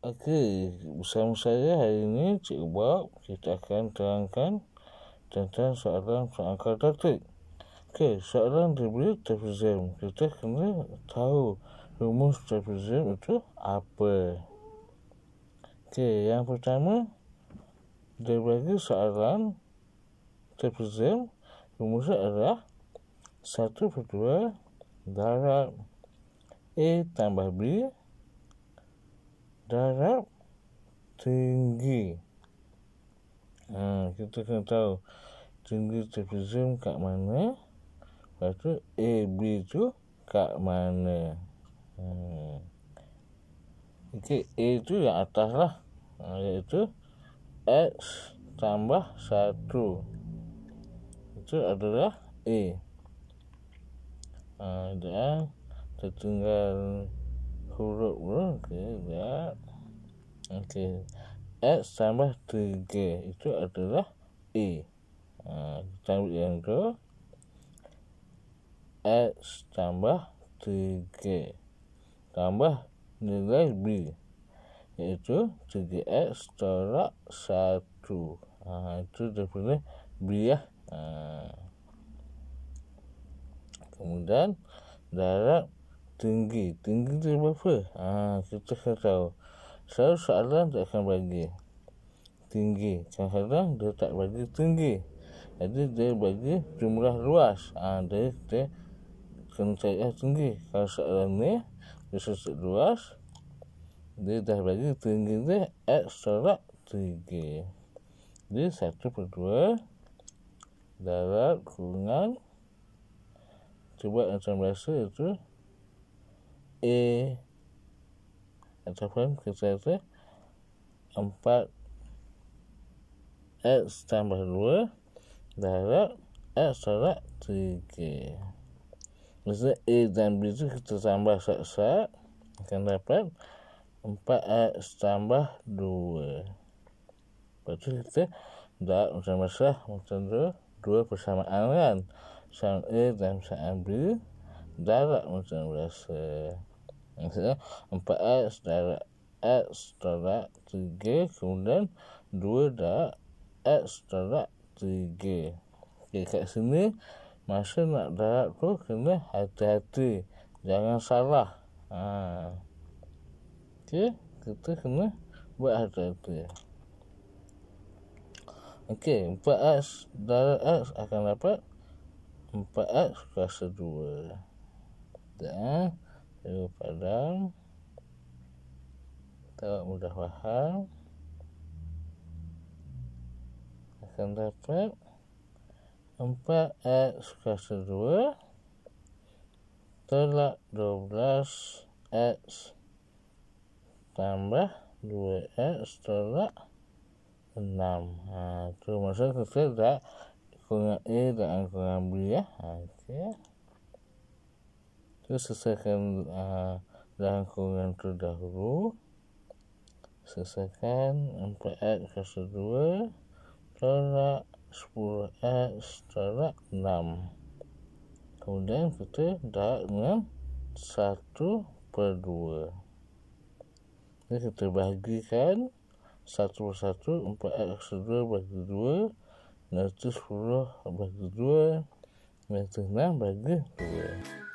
Okey, bersama saya hari ini Cik Bob kita akan terangkan tentang soalan perangkat datuk. Okey, soalan diberi trapezium. Kita kena tahu rumus trapezium itu apa. Okey, yang pertama dia bagi soalan trapezium rumusnya adalah satu per 2 darab A tambah B darab tinggi. Ha, kita kena tahu tinggi trapezium kat mana. Lepas tu A, B tu kat mana. Hmm. Ha. Okay, A tu yang atas lah. Ha, iaitu X tambah satu Itu adalah A. Ah, dan tertinggal huruf pun okey dan okey x tambah 3g itu adalah a ha, kita ambil yang tu x tambah 3g tambah nilai b iaitu 3x tolak 1 ha, ah, itu dia punya b ya ha kemudian darat tinggi tinggi tu berapa Ah kita akan tahu selalu soalan tak akan bagi tinggi kadang-kadang dia tak bagi tinggi jadi dia bagi jumlah luas ha, dia, dia kena cari tinggi kalau soalan ni dia sesuai luas dia dah bagi tinggi dia X tolak tinggi jadi satu per dua darab kurungan sebab macam rasa itu A ataupun kita rasa empat X tambah dua darab X darab tiga maksudnya A dan B itu kita tambah sat akan dapat empat x tambah dua betul kita dah macam macam lah, macam tu dua persamaan kan sang A dan e, sang B darat macam biasa. Maksudnya 4X darat X darat tiga kemudian dua darat X darat tiga. Okay, kat sini masa nak darat tu kena hati-hati. Jangan salah. Ha. Okay, kita kena buat hati-hati. Okey, empat x darat X akan dapat empat x eh, kuasa 2 dan saya padang tak mudah faham akan dapat empat x eh, kuasa 2 tolak belas x eh, tambah dua x tolak enam ha, tu maksudnya kita tak kurang A dan kurang B ya. Okey. Terus selesaikan uh, kurang tu dahulu. Selesaikan 4X kasa dua, Tolak sepuluh x tolak enam. Kemudian kita dah dengan satu per dua. Jadi kita bahagikan satu per 1, 4X kasa 2 bagi dua. Nah just for a 2 Nah itu